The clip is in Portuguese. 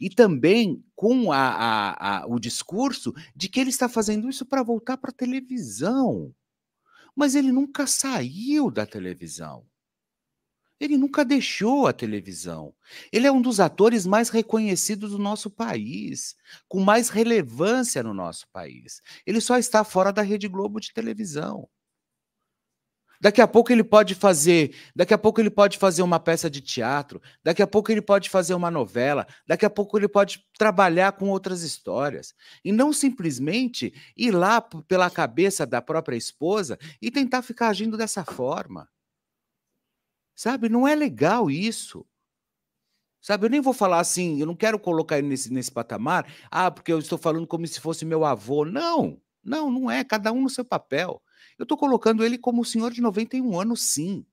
e também com a, a, a, o discurso de que ele está fazendo isso para voltar para a televisão. Mas ele nunca saiu da televisão. Ele nunca deixou a televisão. Ele é um dos atores mais reconhecidos do nosso país, com mais relevância no nosso país. Ele só está fora da Rede Globo de televisão. Daqui a pouco ele pode fazer, daqui a pouco ele pode fazer uma peça de teatro, daqui a pouco ele pode fazer uma novela, daqui a pouco ele pode trabalhar com outras histórias e não simplesmente ir lá pela cabeça da própria esposa e tentar ficar agindo dessa forma. Sabe, não é legal isso. Sabe, eu nem vou falar assim, eu não quero colocar ele nesse, nesse patamar, ah, porque eu estou falando como se fosse meu avô. Não, não, não é, cada um no seu papel. Eu estou colocando ele como senhor de 91 anos, sim.